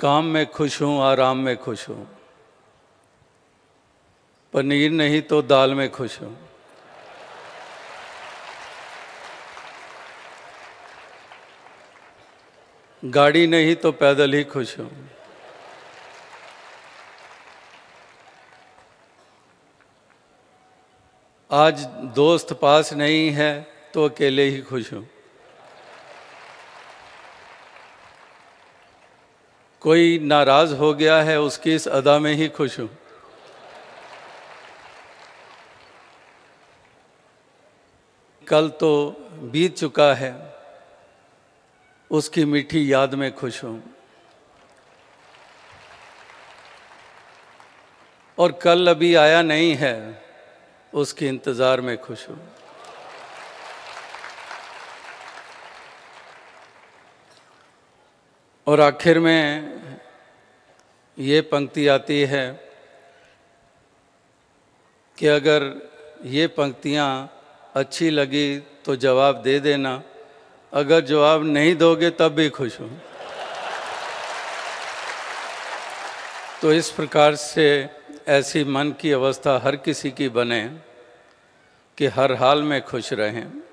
काम में खुश हूँ आराम में खुश हूँ पनीर नहीं तो दाल में खुश हूँ गाड़ी नहीं तो पैदल ही खुश हूँ आज दोस्त पास नहीं है तो अकेले ही खुश हूँ कोई नाराज हो गया है उसकी इस अदा में ही खुश हूं कल तो बीत चुका है उसकी मीठी याद में खुश हूं और कल अभी आया नहीं है उसके इंतज़ार में खुश हूँ और आखिर में ये पंक्ति आती है कि अगर ये पंक्तियाँ अच्छी लगी तो जवाब दे देना अगर जवाब नहीं दोगे तब भी खुश हूँ तो इस प्रकार से ऐसी मन की अवस्था हर किसी की बने कि हर हाल में खुश रहें